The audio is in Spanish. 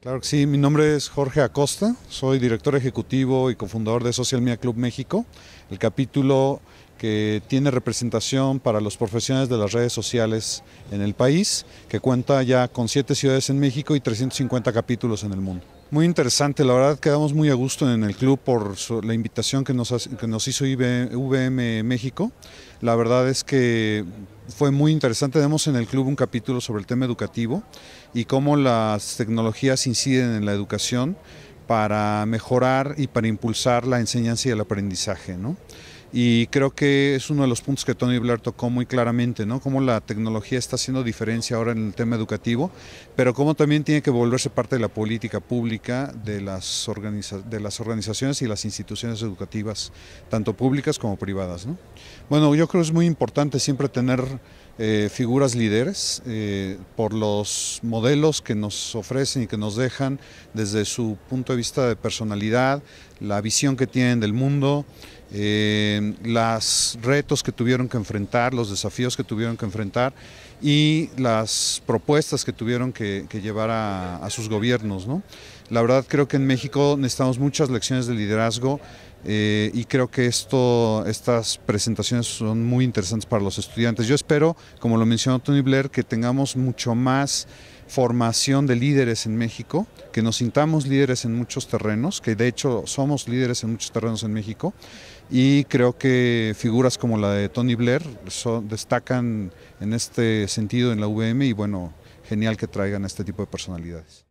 Claro que sí, mi nombre es Jorge Acosta, soy director ejecutivo y cofundador de Social Media Club México. El capítulo que tiene representación para los profesionales de las redes sociales en el país, que cuenta ya con siete ciudades en México y 350 capítulos en el mundo. Muy interesante, la verdad quedamos muy a gusto en el club por la invitación que nos, hizo vm México. La verdad es que fue muy interesante, tenemos en el club un capítulo sobre el tema educativo y cómo las tecnologías inciden en la educación para mejorar y para impulsar la enseñanza y el aprendizaje. ¿no? Y creo que es uno de los puntos que Tony Blair tocó muy claramente, ¿no? Cómo la tecnología está haciendo diferencia ahora en el tema educativo, pero cómo también tiene que volverse parte de la política pública de las, de las organizaciones y las instituciones educativas, tanto públicas como privadas, Bueno, yo creo que es muy importante siempre tener eh, figuras líderes eh, por los modelos que nos ofrecen y que nos dejan desde su punto de vista de personalidad, la visión que tienen del mundo, eh, los retos que tuvieron que enfrentar, los desafíos que tuvieron que enfrentar y las propuestas que tuvieron que, llevar a, sus gobiernos. ¿no? La verdad creo que en México necesitamos muchas lecciones de liderazgo eh, y creo que esto, estas presentaciones son muy interesantes para los estudiantes. Yo espero, como lo mencionó Tony Blair, que tengamos mucho más formación de líderes en México, que nos sintamos líderes en muchos terrenos, que de hecho somos líderes en muchos terrenos en México, y creo que figuras como la de Tony Blair destacan en este sentido en la UVM y bueno, genial que traigan este tipo de personalidades.